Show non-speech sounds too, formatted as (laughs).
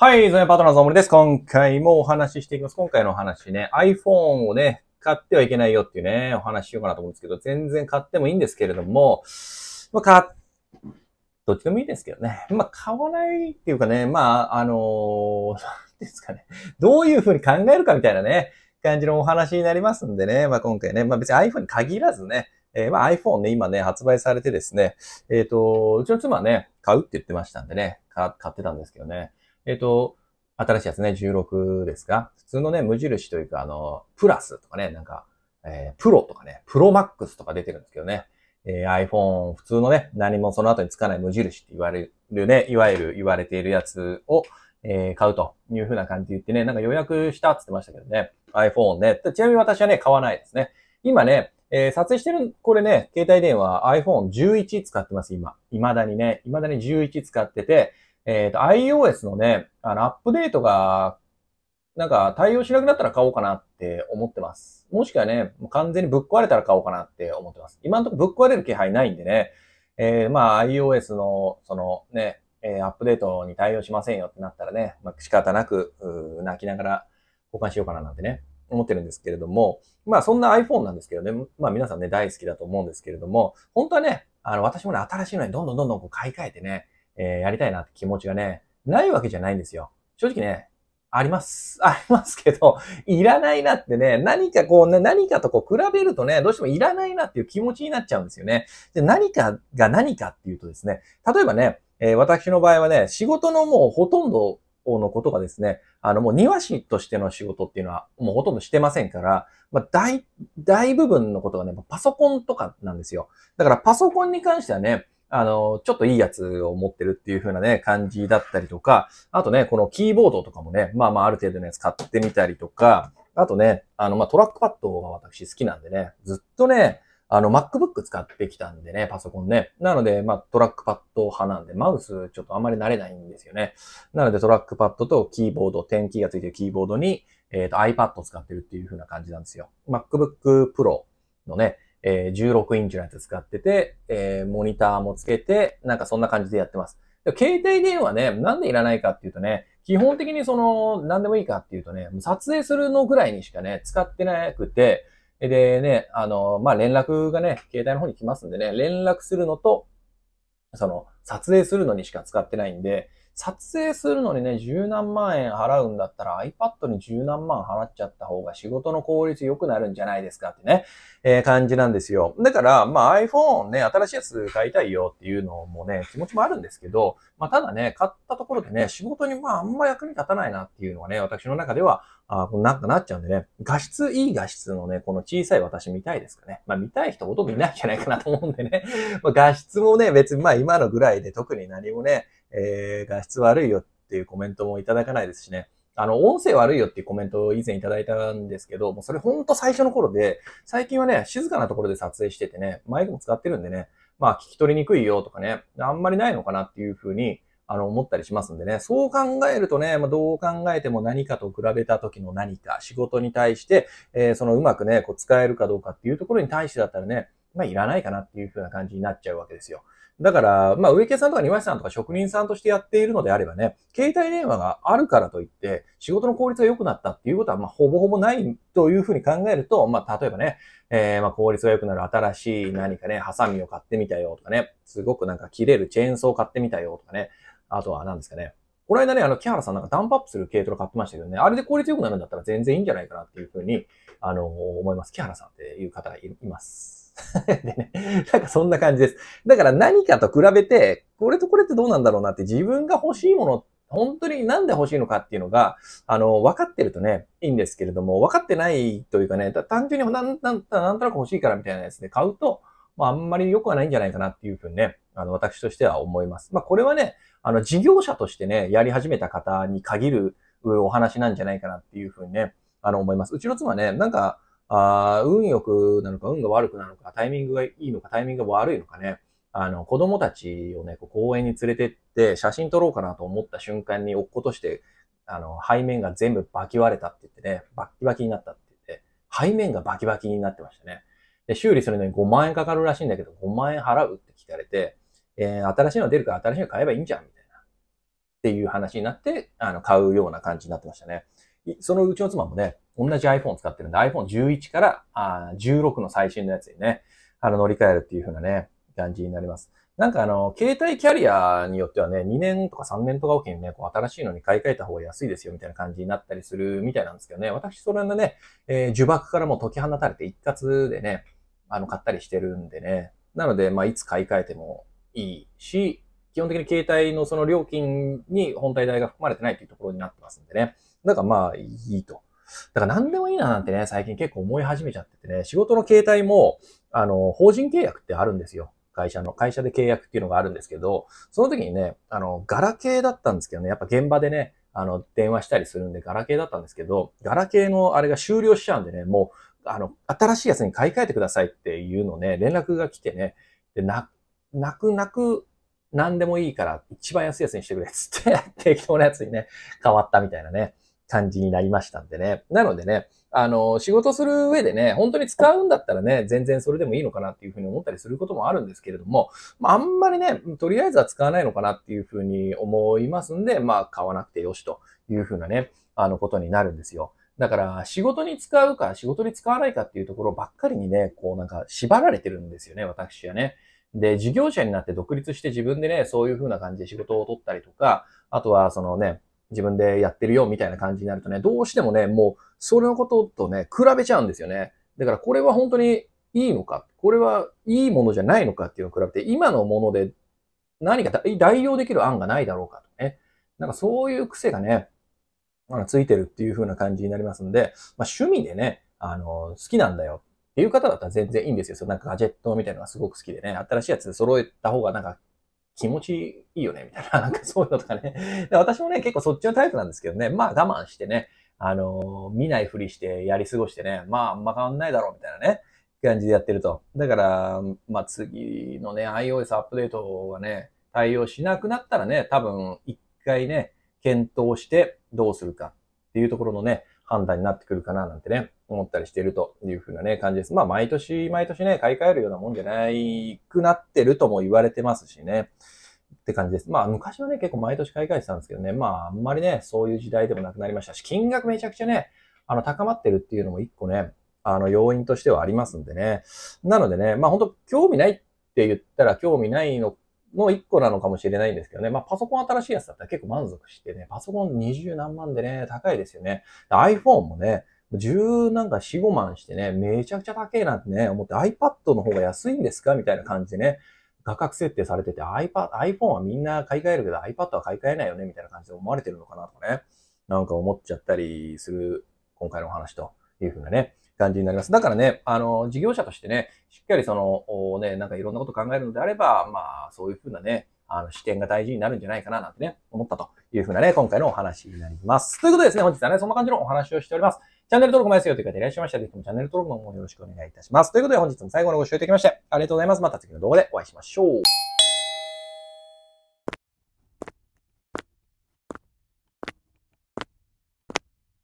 はい、ゾネパートナーの森です。今回もお話ししていきます。今回のお話ね、iPhone をね、買ってはいけないよっていうね、お話しようかなと思うんですけど、全然買ってもいいんですけれども、まあ、買どっちでもいいですけどね。まあ、買わないっていうかね、まあ、あのー、なんですかね。どういうふうに考えるかみたいなね、感じのお話になりますんでね。まあ、今回ね、まあ、別に iPhone に限らずね、えー、まあ iPhone ね、今ね、発売されてですね、えっ、ー、と、うちの妻はね、買うって言ってましたんでね、買ってたんですけどね。えっ、ー、と、新しいやつね、16ですか普通のね、無印というか、あの、プラスとかね、なんか、えー、プロとかね、プロマックスとか出てるんですけどね。えー、iPhone、普通のね、何もその後につかない無印って言われるね、いわゆる言われているやつを、えー、買うという風な感じで言ってね、なんか予約したって言ってましたけどね、iPhone ね。ちなみに私はね、買わないですね。今ね、えー、撮影してる、これね、携帯電話 iPhone11 使ってます、今。未だにね、未だに11使ってて、えっ、ー、と、iOS のね、あの、アップデートが、なんか対応しなくなったら買おうかなって思ってます。もしくはね、完全にぶっ壊れたら買おうかなって思ってます。今のところぶっ壊れる気配ないんでね、えー、まあ iOS の、そのね、えアップデートに対応しませんよってなったらね、まあ、仕方なく、泣きながら交換しようかななんてね、思ってるんですけれども、まあそんな iPhone なんですけどね、まあ皆さんね、大好きだと思うんですけれども、本当はね、あの、私もね、新しいのにどんどんどんどんこう買い替えてね、えー、やりたいなって気持ちがね、ないわけじゃないんですよ。正直ね、あります。(laughs) ありますけど、いらないなってね、何かこうね、何かとこう比べるとね、どうしてもいらないなっていう気持ちになっちゃうんですよね。で、何かが何かっていうとですね、例えばね、えー、私の場合はね、仕事のもうほとんどのことがですね、あのもう庭師としての仕事っていうのはもうほとんどしてませんから、まあ大、大部分のことがね、パソコンとかなんですよ。だからパソコンに関してはね、あの、ちょっといいやつを持ってるっていう風なね、感じだったりとか、あとね、このキーボードとかもね、まあまあある程度のやつ買ってみたりとか、あとね、あの、まあトラックパッドが私好きなんでね、ずっとね、あの、MacBook 使ってきたんでね、パソコンね。なので、まあ、トラックパッド派なんで、マウスちょっとあんまり慣れないんですよね。なので、トラックパッドとキーボード、点キーがついてるキーボードに、えっ、ー、と、iPad 使ってるっていう風な感じなんですよ。MacBook Pro のね、えー、16インチのやつ使ってて、えー、モニターもつけて、なんかそんな感じでやってます。携帯電話ね、なんでいらないかっていうとね、基本的にその、なんでもいいかっていうとね、撮影するのぐらいにしかね、使ってなくて、でね、あの、まあ、連絡がね、携帯の方に来ますんでね、連絡するのと、その、撮影するのにしか使ってないんで、撮影するのにね、十何万円払うんだったら iPad に十何万払っちゃった方が仕事の効率良くなるんじゃないですかってね、えー、感じなんですよ。だから、まあ iPhone ね、新しいやつ買いたいよっていうのもね、気持ちもあるんですけど、まあただね、買ったところでね、仕事にまああんま役に立たないなっていうのはね、私の中では、あなんかなっちゃうんでね、画質、いい画質のね、この小さい私見たいですかね。まあ見たい人ほとんどいないんじゃないかなと思うんでね、まあ、画質もね、別にまあ今のぐらいで特に何もね、えー、画質悪いよっていうコメントもいただかないですしね。あの、音声悪いよっていうコメントを以前いただいたんですけど、もうそれほんと最初の頃で、最近はね、静かなところで撮影しててね、マイクも使ってるんでね、まあ聞き取りにくいよとかね、あんまりないのかなっていうふうに、あの、思ったりしますんでね。そう考えるとね、まあ、どう考えても何かと比べた時の何か、仕事に対して、えー、そのうまくね、こう使えるかどうかっていうところに対してだったらね、まあ、いらないかなっていうふうな感じになっちゃうわけですよ。だから、まあ、植木屋さんとか庭師さんとか職人さんとしてやっているのであればね、携帯電話があるからといって、仕事の効率が良くなったっていうことは、まあ、ほぼほぼないというふうに考えると、まあ、例えばね、えー、まあ、効率が良くなる新しい何かね、ハサミを買ってみたよとかね、すごくなんか切れるチェーンソーを買ってみたよとかね、あとは何ですかね、この間ね、あの、木原さんなんかダンプアップする軽トラ買ってましたけどね、あれで効率よくなるんだったら全然いいんじゃないかなっていうふうに、あの、思います。木原さんっていう方がいます。(laughs) でね、なんかそんな感じです。だから何かと比べて、これとこれってどうなんだろうなって自分が欲しいもの本当になんで欲しいのかっていうのが、あの、分かってるとね、いいんですけれども、分かってないというかね、単純になんなんなんとなく欲しいからみたいなやつで買うと、まあ、あんまり良くはないんじゃないかなっていうふうにね、あの、私としては思います。まあ、これはね、あの、事業者としてね、やり始めた方に限るお話なんじゃないかなっていうふうにね、あの、思います。うちの妻ね、なんか、あ運良くなのか、運が悪くなのか、タイミングがいいのか、タイミングが悪いのかね、あの、子供たちをね、こう公園に連れてって写真撮ろうかなと思った瞬間に落っことして、あの、背面が全部バキ割れたって言ってね、バキバキになったって言って、背面がバキバキになってましたね。で、修理するのに5万円かかるらしいんだけど、5万円払うって聞かれて、えー、新しいの出るから新しいの買えばいいんじゃん、みたいな。っていう話になって、あの、買うような感じになってましたね。そのうちの妻もね、同じ iPhone 使ってるんで、iPhone11 からあ16の最新のやつにね、あの、乗り換えるっていう風なね、感じになります。なんかあの、携帯キャリアによってはね、2年とか3年とかおきにね、こう新しいのに買い替えた方が安いですよみたいな感じになったりするみたいなんですけどね、私それのね、えー、呪縛からもう解き放たれて一括でね、あの、買ったりしてるんでね、なので、まあ、いつ買い替えてもいいし、基本的に携帯のその料金に本体代が含まれてないというところになってますんでね。だからまあいいと。だから何でもいいななんてね、最近結構思い始めちゃっててね、仕事の携帯も、あの、法人契約ってあるんですよ。会社の、会社で契約っていうのがあるんですけど、その時にね、あの、ガラケーだったんですけどね、やっぱ現場でね、あの、電話したりするんで、ガラケーだったんですけど、ガラケーのあれが終了しちゃうんでね、もう、あの、新しいやつに買い替えてくださいっていうのね、連絡が来てね、で、な、泣く泣く何でもいいから一番安いやつにしてくれっつって (laughs) 適当なやつにね、変わったみたいなね、感じになりましたんでね。なのでね、あの、仕事する上でね、本当に使うんだったらね、全然それでもいいのかなっていうふうに思ったりすることもあるんですけれども、まあ、あんまりね、とりあえずは使わないのかなっていうふうに思いますんで、まあ、買わなくてよしというふうなね、あの、ことになるんですよ。だから、仕事に使うか、仕事に使わないかっていうところばっかりにね、こうなんか縛られてるんですよね、私はね。で、事業者になって独立して自分でね、そういう風な感じで仕事を取ったりとか、あとはそのね、自分でやってるよみたいな感じになるとね、どうしてもね、もう、それのこととね、比べちゃうんですよね。だからこれは本当にいいのか、これはいいものじゃないのかっていうのを比べて、今のもので何か代用できる案がないだろうかとね。なんかそういう癖がね、ついてるっていう風な感じになりますんで、まあ、趣味でね、あの、好きなんだよ。っていう方だったら全然いいんですよ。そのなんかガジェットみたいなのがすごく好きでね、新しいやつ揃えた方がなんか気持ちいいよね、みたいな、(laughs) なんかそういうのとかね。で私もね、結構そっちのタイプなんですけどね、まあ我慢してね、あのー、見ないふりしてやり過ごしてね、まああんま変わんないだろう、みたいなね、感じでやってると。だから、まあ次のね、iOS アップデートがね、対応しなくなったらね、多分一回ね、検討してどうするかっていうところのね、判断になってくるかな、なんてね。思ったりしてるというふうなね、感じです。まあ、毎年毎年ね、買い替えるようなもんじゃないくなってるとも言われてますしね。って感じです。まあ、昔はね、結構毎年買い替えてたんですけどね、まあ、あんまりね、そういう時代でもなくなりましたし、金額めちゃくちゃね、あの、高まってるっていうのも一個ね、あの、要因としてはありますんでね。なのでね、まあ、本当興味ないって言ったら興味ないのの一個なのかもしれないんですけどね。まあ、パソコン新しいやつだったら結構満足してね、パソコン二十何万でね、高いですよね。iPhone もね、十なんか四五万してね、めちゃくちゃ高えなんてね、思って iPad の方が安いんですかみたいな感じでね、価格設定されてて iPad、iPhone はみんな買い替えるけど iPad は買い替えないよねみたいな感じで思われてるのかなとかね、なんか思っちゃったりする今回のお話というふうなね、感じになります。だからね、あの、事業者としてね、しっかりその、ね、なんかいろんなこと考えるのであれば、まあ、そういうふうなね、あの、視点が大事になるんじゃないかななんてね、思ったというふうなね、今回のお話になります。ということでですね、本日はね、そんな感じのお話をしております。チャンネル登録もやすよという方いらっしゃいましたら、ぜひともチャンネル登録の方よろしくお願いいたします。ということで本日も最後のご視聴いただきまして、ありがとうございます。また次の動画でお会いしましょう。